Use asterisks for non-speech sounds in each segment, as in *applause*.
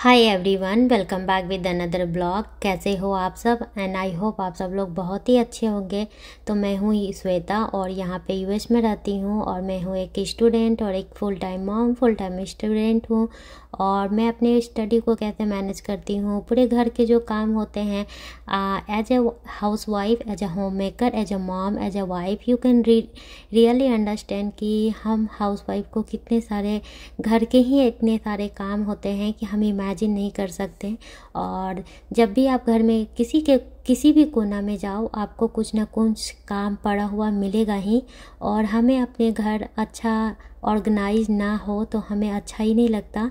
hi everyone welcome back with another blog कैसे हो आप सब एंड आई होप आप सब लोग बहुत ही अच्छे होंगे तो मैं हूँ श्वेता और यहाँ पे यूएस में रहती हूँ और मैं हूँ एक स्टूडेंट और एक full time mom full time student हूँ और मैं अपने स्टडी को कैसे मैनेज करती हूँ पूरे घर के जो काम होते हैं as a housewife as a homemaker as a mom as a wife you can really understand कि हम हाउस वाइफ को कितने सारे घर के ही इतने सारे काम होते हैं कि हम इमेज इमेजिन नहीं कर सकते और जब भी आप घर में किसी के किसी भी कोना में जाओ आपको कुछ ना कुछ काम पड़ा हुआ मिलेगा ही और हमें अपने घर अच्छा ऑर्गेनाइज ना हो तो हमें अच्छा ही नहीं लगता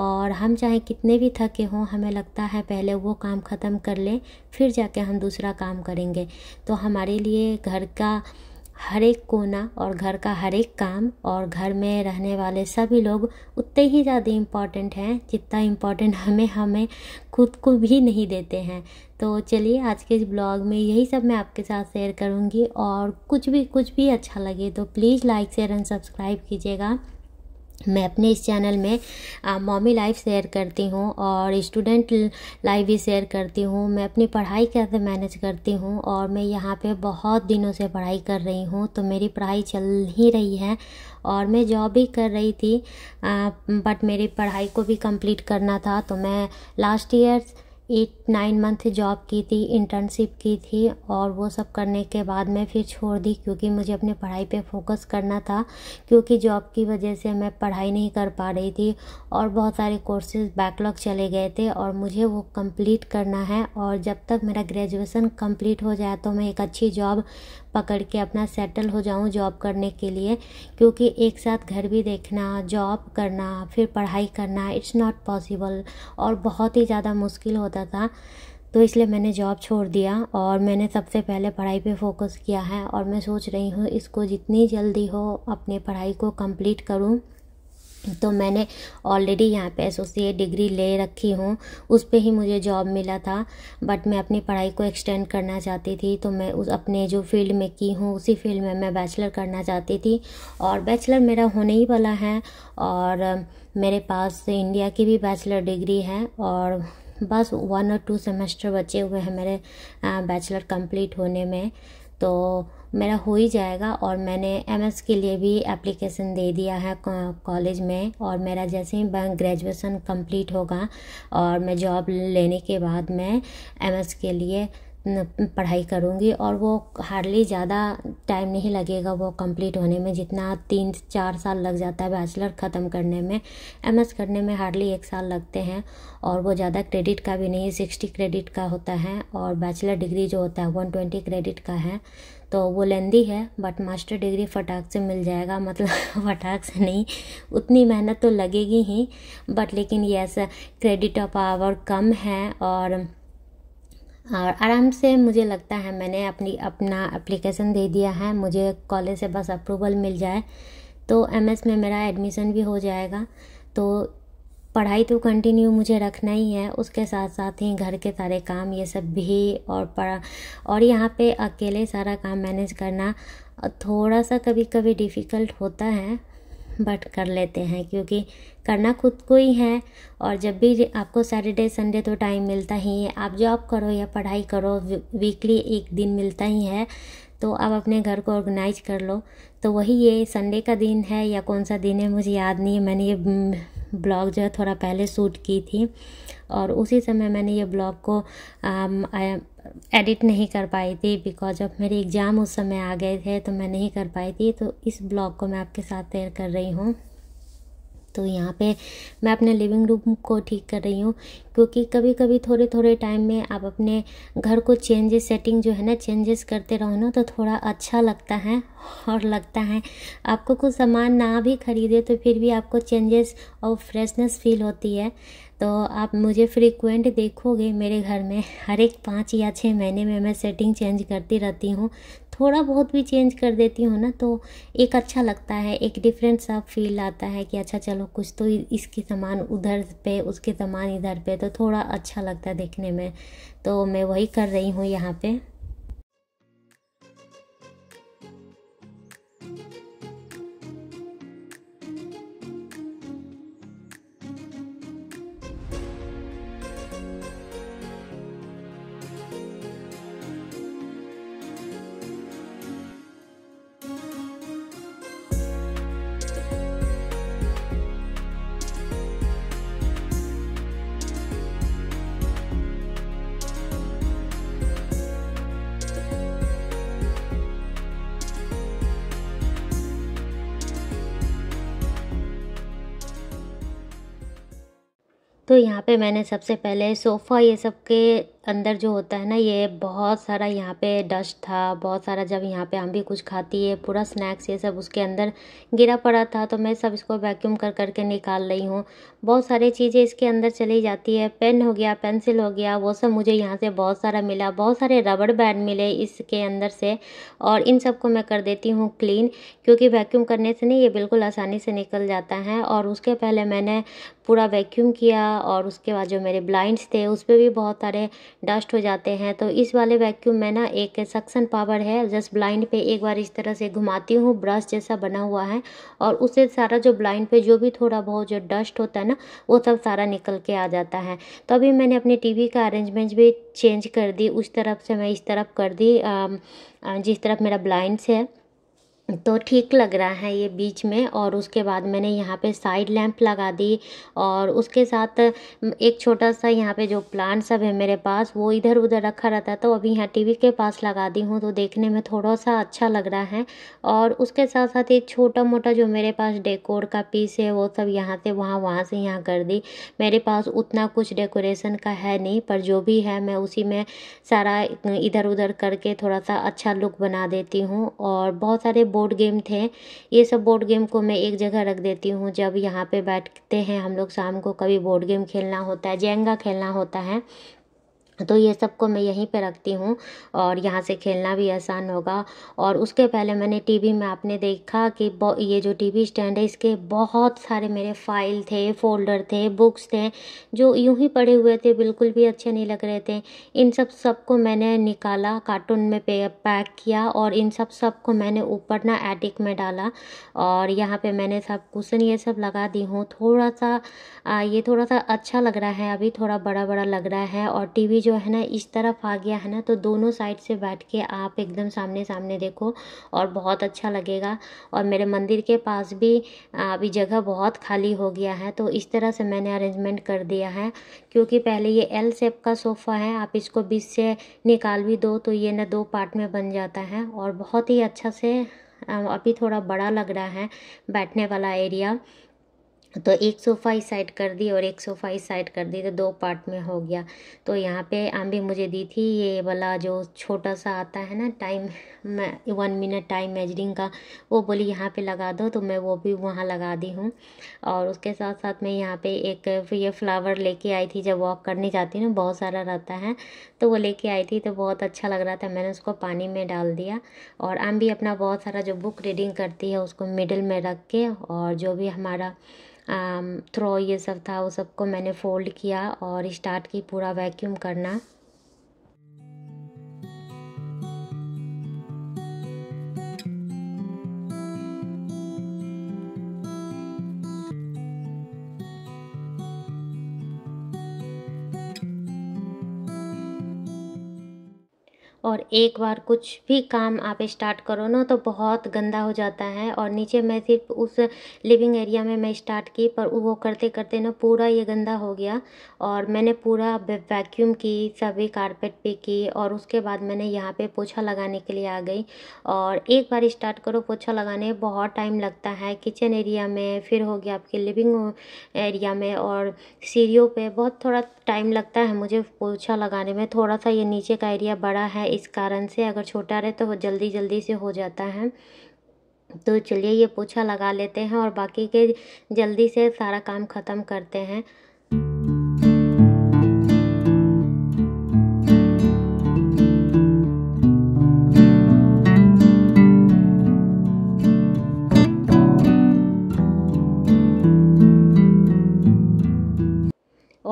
और हम चाहे कितने भी थके हों हमें लगता है पहले वो काम ख़त्म कर लें फिर जाके हम दूसरा काम करेंगे तो हमारे लिए घर का हर एक कोना और घर का हर एक काम और घर में रहने वाले सभी लोग उतने ही ज़्यादा इम्पॉर्टेंट हैं जितना इम्पॉर्टेंट हमें हमें खुद को भी नहीं देते हैं तो चलिए आज के इस ब्लॉग में यही सब मैं आपके साथ शेयर करूँगी और कुछ भी कुछ भी अच्छा लगे तो please like share and subscribe कीजिएगा मैं अपने इस चैनल में मॉमी लाइफ शेयर करती हूँ और स्टूडेंट लाइफ भी शेयर करती हूँ मैं अपनी पढ़ाई कैसे मैनेज करती हूँ और मैं यहाँ पे बहुत दिनों से पढ़ाई कर रही हूँ तो मेरी पढ़ाई चल ही रही है और मैं जॉब भी कर रही थी आ, बट मेरी पढ़ाई को भी कंप्लीट करना था तो मैं last year eight nine month job की थी इंटर्नशिप की थी और वो सब करने के बाद मैं फिर छोड़ दी क्योंकि मुझे अपनी पढ़ाई पे फोकस करना था क्योंकि जॉब की वजह से मैं पढ़ाई नहीं कर पा रही थी और बहुत सारे कोर्सेज बैकलॉग चले गए थे और मुझे वो कंप्लीट करना है और जब तक मेरा ग्रेजुएसन कंप्लीट हो जाए तो मैं एक अच्छी जॉब पकड़ के अपना सेटल हो जाऊँ जॉब करने के लिए क्योंकि एक साथ घर भी देखना जॉब करना फिर पढ़ाई करना इट्स नॉट पॉसिबल और बहुत ही ज़्यादा मुश्किल होता था तो इसलिए मैंने जॉब छोड़ दिया और मैंने सबसे पहले पढ़ाई पे फोकस किया है और मैं सोच रही हूँ इसको जितनी जल्दी हो अपने पढ़ाई को कंप्लीट करूँ तो मैंने ऑलरेडी यहाँ पे एसोसिएट डिग्री ले रखी हूँ उस पर ही मुझे जॉब मिला था बट मैं अपनी पढ़ाई को एक्सटेंड करना चाहती थी तो मैं उस अपने जो फील्ड में की हूँ उसी फील्ड में मैं बैचलर करना चाहती थी और बैचलर मेरा होने ही वाला है और मेरे पास इंडिया की भी बैचलर डिग्री है और बस वन और टू सेमेस्टर बचे हुए हैं मेरे बैचलर कंप्लीट होने में तो मेरा हो ही जाएगा और मैंने एमएस के लिए भी एप्लीकेशन दे दिया है कॉलेज में और मेरा जैसे ही ग्रेजुएसन कंप्लीट होगा और मैं जॉब लेने के बाद मैं एमएस के लिए पढ़ाई करूँगी और वो हार्डली ज़्यादा टाइम नहीं लगेगा वो कंप्लीट होने में जितना तीन चार साल लग जाता है बैचलर ख़त्म करने में एमएस करने में हार्डली एक साल लगते हैं और वो ज़्यादा क्रेडिट का भी नहीं सिक्सटी क्रेडिट का होता है और बैचलर डिग्री जो होता है वन ट्वेंटी क्रेडिट का है तो वो लेंदी है बट मास्टर डिग्री फटाक से मिल जाएगा *laughs* मतलब फटाक से नहीं उतनी मेहनत तो लगेगी ही बट लेकिन यस क्रेडिट ऑफ आवर कम है और और आराम से मुझे लगता है मैंने अपनी अपना एप्लीकेशन दे दिया है मुझे कॉलेज से बस अप्रूवल मिल जाए तो एमएस में मेरा एडमिशन भी हो जाएगा तो पढ़ाई तो कंटिन्यू मुझे रखना ही है उसके साथ साथ ही घर के सारे काम ये सब भी और पढ़ा और यहाँ पे अकेले सारा काम मैनेज करना थोड़ा सा कभी कभी डिफ़िकल्ट होता है बट कर लेते हैं क्योंकि करना खुद को ही है और जब भी आपको सैटरडे संडे तो टाइम मिलता ही है आप जॉब करो या पढ़ाई करो वीकली एक दिन मिलता ही है तो आप अपने घर को ऑर्गेनाइज कर लो तो वही ये संडे का दिन है या कौन सा दिन है मुझे याद नहीं है मैंने ये ब्लॉग जो है थोड़ा पहले शूट की थी और उसी समय मैंने ये ब्लॉग को um, एडिट नहीं कर पाई थी बिकॉज ऑफ मेरे एग्ज़ाम उस समय आ गए थे तो मैं नहीं कर पाई थी तो इस ब्लॉग को मैं आपके साथ शेयर कर रही हूँ तो यहाँ पे मैं अपने लिविंग रूम को ठीक कर रही हूँ क्योंकि कभी कभी थोड़े थोड़े टाइम में आप अपने घर को चेंजेस सेटिंग जो है ना चेंजेस करते रहो ना तो थोड़ा अच्छा लगता है और लगता है आपको कुछ सामान ना भी खरीदे तो फिर भी आपको चेंजेस और फ्रेशनेस फील होती है तो आप मुझे फ्रीक्वेंट देखोगे मेरे घर में हर एक पाँच या छः महीने में मैं सेटिंग चेंज करती रहती हूँ थोड़ा बहुत भी चेंज कर देती हूँ ना तो एक अच्छा लगता है एक डिफरेंट सा फील आता है कि अच्छा चलो कुछ तो इसके सामान उधर पे उसके सामान इधर पे तो थोड़ा अच्छा लगता है देखने में तो मैं वही कर रही हूँ यहाँ पे तो यहाँ पे मैंने सबसे पहले सोफ़ा ये सब के अंदर जो होता है ना ये बहुत सारा यहाँ पे डस्ट था बहुत सारा जब यहाँ पे हम भी कुछ खाती है पूरा स्नैक्स ये सब उसके अंदर गिरा पड़ा था तो मैं सब इसको वैक्यूम कर कर के निकाल रही हूँ बहुत सारी चीज़ें इसके अंदर चली जाती है पेन हो गया पेंसिल हो गया वो सब मुझे यहाँ से बहुत सारा मिला बहुत सारे रबड़ बैंड मिले इसके अंदर से और इन सबको मैं कर देती हूँ क्लीन क्योंकि वैक्यूम करने से नहीं ये बिल्कुल आसानी से निकल जाता है और उसके पहले मैंने पूरा वैक्यूम किया और उसके बाद जो मेरे ब्लाइंड्स थे उस पर भी बहुत सारे डस्ट हो जाते हैं तो इस वाले वैक्यूम में ना एक सक्सन पावर है जस्ट ब्लाइंड पे एक बार इस तरह से घुमाती हूँ ब्रश जैसा बना हुआ है और उससे सारा जो ब्लाइंड पे जो भी थोड़ा बहुत जो डस्ट होता है ना वो सब सारा निकल के आ जाता है तो अभी मैंने अपने टी का अरेंजमेंट भी चेंज कर दी उस तरफ से मैं इस तरफ कर दी जिस तरफ मेरा ब्लाइंड है तो ठीक लग रहा है ये बीच में और उसके बाद मैंने यहाँ पे साइड लैंप लगा दी और उसके साथ एक छोटा सा यहाँ पे जो प्लांट सब है मेरे पास वो इधर उधर रखा रहता है तो अभी यहाँ टीवी के पास लगा दी हूँ तो देखने में थोड़ा सा अच्छा लग रहा है और उसके साथ साथ एक छोटा मोटा जो मेरे पास डेकोर का पीस है वो सब यहाँ से वहाँ वहाँ से यहाँ कर दी मेरे पास उतना कुछ डेकोरेशन का है नहीं पर जो भी है मैं उसी में सारा इधर उधर करके थोड़ा सा अच्छा लुक बना देती हूँ और बहुत सारे बोर्ड गेम थे ये सब बोर्ड गेम को मैं एक जगह रख देती हूँ जब यहाँ पे बैठते हैं हम लोग शाम को कभी बोर्ड गेम खेलना होता है जेंगा खेलना होता है तो ये सब को मैं यहीं पे रखती हूँ और यहाँ से खेलना भी आसान होगा और उसके पहले मैंने टीवी में आपने देखा कि ये जो टीवी स्टैंड है इसके बहुत सारे मेरे फाइल थे फोल्डर थे बुक्स थे जो यूं ही पड़े हुए थे बिल्कुल भी अच्छे नहीं लग रहे थे इन सब सब को मैंने निकाला कार्टून में पैक किया और इन सब सब को मैंने ऊपर ना एटिक में डाला और यहाँ पर मैंने सब कुशन ये सब लगा दी हूँ थोड़ा सा ये थोड़ा सा अच्छा लग रहा है अभी थोड़ा बड़ा बड़ा लग रहा है और टी जो है ना इस तरफ आ गया है ना तो दोनों साइड से बैठ के आप एकदम सामने सामने देखो और बहुत अच्छा लगेगा और मेरे मंदिर के पास भी अभी जगह बहुत खाली हो गया है तो इस तरह से मैंने अरेंजमेंट कर दिया है क्योंकि पहले ये एल सेप का सोफ़ा है आप इसको बीच से निकाल भी दो तो ये ना दो पार्ट में बन जाता है और बहुत ही अच्छा से अभी थोड़ा बड़ा लग रहा है बैठने वाला एरिया तो एक सोफ़ा ही साइड कर दी और एक सोफ़ा ही साइड कर दी तो दो पार्ट में हो गया तो यहाँ पे आम भी मुझे दी थी ये वाला जो छोटा सा आता है ना टाइम मैं वन मिनट टाइम मेजरिंग का वो बोली यहाँ पे लगा दो तो मैं वो भी वहाँ लगा दी हूँ और उसके साथ साथ मैं यहाँ पे एक ये फ्लावर लेके आई थी जब वॉक करने जाती हूँ बहुत सारा रहता है तो वो लेके आई थी तो बहुत अच्छा लग रहा था मैंने उसको पानी में डाल दिया और आम भी अपना बहुत सारा जो बुक रीडिंग करती है उसको मिडिल में रख के और जो भी हमारा थ्रो ये सब था वो सबको मैंने फ़ोल्ड किया और स्टार्ट की पूरा वैक्यूम करना और एक बार कुछ भी काम आप स्टार्ट करो ना तो बहुत गंदा हो जाता है और नीचे मैं सिर्फ उस लिविंग एरिया में मैं स्टार्ट की पर वो करते करते ना पूरा ये गंदा हो गया और मैंने पूरा वैक्यूम की सभी कारपेट पे की और उसके बाद मैंने यहाँ पे पोछा लगाने के लिए आ गई और एक बार स्टार्ट करो पोछा लगाने बहुत टाइम लगता है किचन एरिया में फिर हो गया आपके लिविंग एरिया में और सीढ़ियों पर बहुत थोड़ा टाइम लगता है मुझे पोछा लगाने में थोड़ा सा ये नीचे का एरिया बड़ा है इस कारण से अगर छोटा रहे तो वो जल्दी जल्दी से हो जाता है तो चलिए ये पोछा लगा लेते हैं और बाकी के जल्दी से सारा काम ख़त्म करते हैं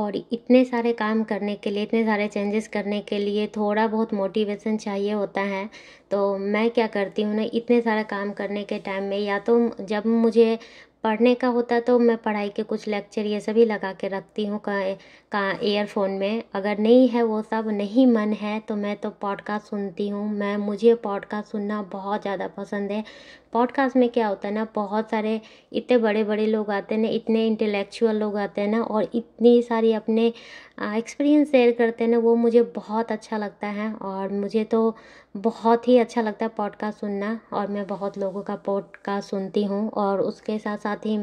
और इतने सारे काम करने के लिए इतने सारे चेंजेस करने के लिए थोड़ा बहुत मोटिवेशन चाहिए होता है तो मैं क्या करती हूँ ना इतने सारे काम करने के टाइम में या तो जब मुझे पढ़ने का होता तो मैं पढ़ाई के कुछ लेक्चर ये सभी लगा के रखती हूँ का एयरफोन में अगर नहीं है वो सब नहीं मन है तो मैं तो पॉडकास्ट सुनती हूँ मैं मुझे पॉडकास्ट सुनना बहुत ज़्यादा पसंद है पॉडकास्ट में क्या होता है ना बहुत सारे इतने बड़े बड़े लोग आते हैं ना इतने इंटेलेक्चुअल लोग आते हैं ना और इतनी सारी अपने एक्सपीरियंस शेयर करते हैं ना वो मुझे बहुत अच्छा लगता है और मुझे तो बहुत ही अच्छा लगता है पॉडकास्ट सुनना और मैं बहुत लोगों का पॉडकास्ट सुनती हूँ और उसके साथ साथ ही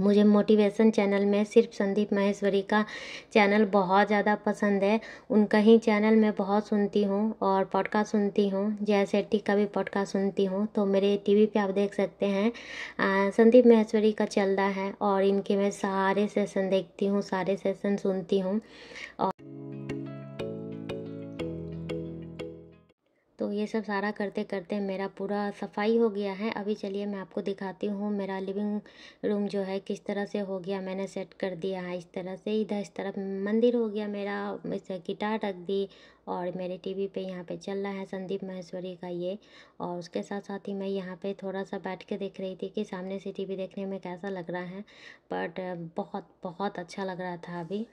मुझे मोटिवेशन चैनल में सिर्फ संदीप महेश्वरी का चैनल बहुत ज़्यादा पसंद है उनका ही चैनल मैं बहुत सुनती हूँ और पॉडकास्ट सुनती हूँ जया सेट्टी का भी पॉडकास्ट सुनती हूँ तो मेरे टीवी पे आप देख सकते हैं संदीप महेश्वरी का चल रहा है और इनके मैं सारे सेशन देखती हूँ सारे सेशन सुनती हूँ और तो ये सब सारा करते करते मेरा पूरा सफाई हो गया है अभी चलिए मैं आपको दिखाती हूँ मेरा लिविंग रूम जो है किस तरह से हो गया मैंने सेट कर दिया है इस तरह से इधर इस तरफ मंदिर हो गया मेरा इस गिटार रख दी और मेरे टीवी पे यहाँ पे चल रहा है संदीप महेश्वरी का ये और उसके साथ साथ ही मैं यहाँ पे थोड़ा सा बैठ के देख रही थी कि सामने से टीवी देखने में कैसा लग रहा है बट बहुत बहुत अच्छा लग रहा था अभी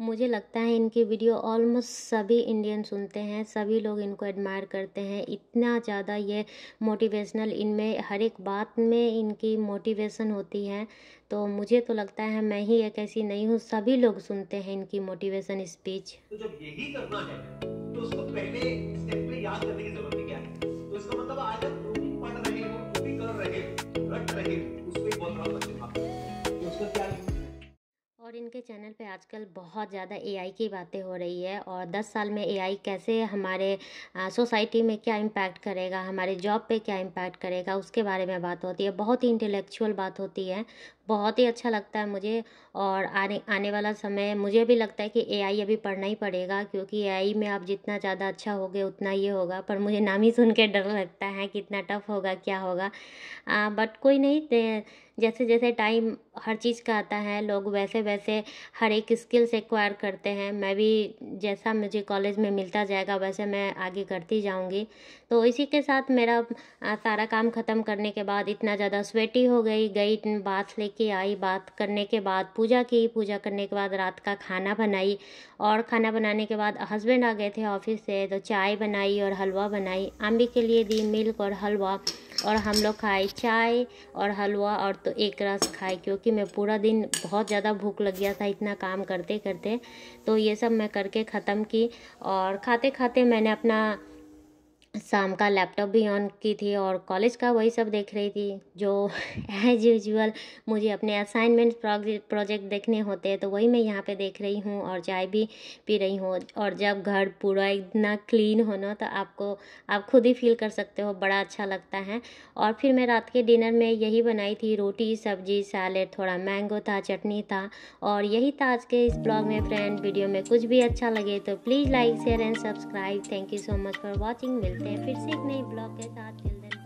मुझे लगता है इनकी वीडियो ऑलमोस्ट सभी इंडियन सुनते हैं सभी लोग इनको एडमायर करते हैं इतना ज़्यादा ये मोटिवेशनल इनमें हर एक बात में इनकी मोटिवेशन होती है तो मुझे तो लगता है मैं ही एक ऐसी नहीं हूँ सभी लोग सुनते हैं इनकी मोटिवेशन स्पीच तो जब यही करना है तो उसको पहले स्टेप याद करने की जरूरत क्या है तो इसका मतलब आज और इनके चैनल पे आजकल बहुत ज़्यादा एआई की बातें हो रही है और 10 साल में एआई कैसे हमारे सोसाइटी में क्या इम्पैक्ट करेगा हमारे जॉब पे क्या इम्पैक्ट करेगा उसके बारे में बात होती है बहुत ही इंटेलेक्चुअल बात होती है बहुत ही अच्छा लगता है मुझे और आने आने वाला समय मुझे भी लगता है कि ए आई अभी पढ़ना ही पड़ेगा क्योंकि ए आई में आप जितना ज़्यादा अच्छा होगे उतना ये होगा पर मुझे नाम ही सुन के डर लगता है कितना टफ होगा क्या होगा आ, बट कोई नहीं जैसे जैसे टाइम हर चीज़ का आता है लोग वैसे वैसे हर एक स्किल्स एक्वायर करते हैं मैं भी जैसा मुझे कॉलेज में मिलता जाएगा वैसे मैं आगे करती जाऊँगी तो इसी के साथ मेरा सारा काम ख़त्म करने के बाद इतना ज़्यादा स्वेटी हो गई गई बात ले लेके आई बात करने के बाद पूजा की पूजा करने के बाद रात का खाना बनाई और खाना बनाने के बाद हस्बैंड आ गए थे ऑफिस से तो चाय बनाई और हलवा बनाई अम्बी के लिए दी मिल्क और हलवा और हम लोग खाए चाय और हलवा और तो एक रस खाए क्योंकि मैं पूरा दिन बहुत ज़्यादा भूख लग गया था इतना काम करते करते तो ये सब मैं करके ख़त्म की और खाते खाते मैंने अपना शाम का लैपटॉप भी ऑन की थी और कॉलेज का वही सब देख रही थी जो एज *laughs* यूजल मुझे अपने असाइनमेंट प्रोजेक्ट देखने होते हैं तो वही मैं यहाँ पे देख रही हूँ और चाय भी पी रही हूँ और जब घर पूरा इतना क्लीन हो ना तो आपको आप खुद ही फील कर सकते हो बड़ा अच्छा लगता है और फिर मैं रात के डिनर में यही बनाई थी रोटी सब्जी सैलेड थोड़ा मैंगो था चटनी था और यही था आज के इस ब्लॉग में फ्रेंड वीडियो में कुछ भी अच्छा लगे तो please like share and subscribe thank you so much for watching मिल मिलते हैं फिर से एक नए ब्लॉग के साथ टिल